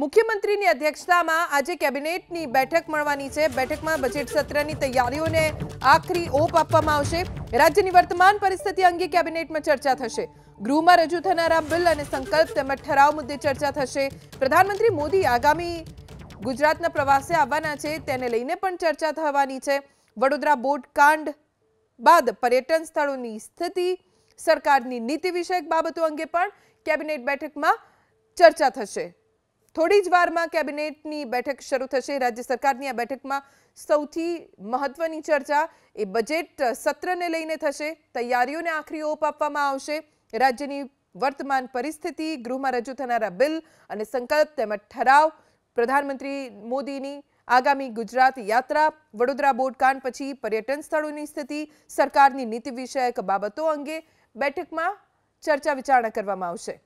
मुख्यमंत्री ની અધ્યક્ષતા માં આજે કેબિનેટ ની બેઠક મળવાની છે બેઠક માં બજેટ સત્ર ની તૈયારીઓ ને આખરી ઓપ આપવામાં આવશે રાજ્ય ની વર્તમાન પરિસ્થિતિ અંગે કેબિનેટ માં ચર્ચા થશે ગ્રુમર અજુથનરા બિલ અને સંકલ્પ તેના ઠરાવ મુદ્દે ચર્ચા થશે प्रधानमंत्री મોદી આગામી ગુજરાત ના પ્રવાસે આવવાના છે તેને લઈને પણ ચર્ચા થવાની છે વડોદરા બોર્ડકાંડ બાદ પર્યટન સ્થળો ની સ્થિતિ સરકાર ની નીતિ વિષયક બાબતો અંગે પણ કેબિનેટ બેઠક માં ચર્ચા થશે થોડી જ વારમાં કેબિનેટની બેઠક શરૂ થશે રાજ્ય સરકારની આ બેઠકમાં સૌથી મહત્વની ચર્ચા એ બજેટ સત્રને લઈને થશે તૈયારીઓને આખરી ઓપ આપવામાં આવશે રાજ્યની વર્તમાન પરિસ્થિતિ ગ્રુમા રજૂ થનાર બિલ અને સંકલિત તેમાં ઠરાવ પ્રધાનમંત્રી મોદીની આગામી ગુજરાત યાત્રા વડોદરા બોર્ડકાન પછી પર્યટન સ્થળોની સ્થિતિ સરકારની નીતિ વિષયક બાબતો અંગે બેઠકમાં ચર્ચા વિચારણા કરવામાં આવશે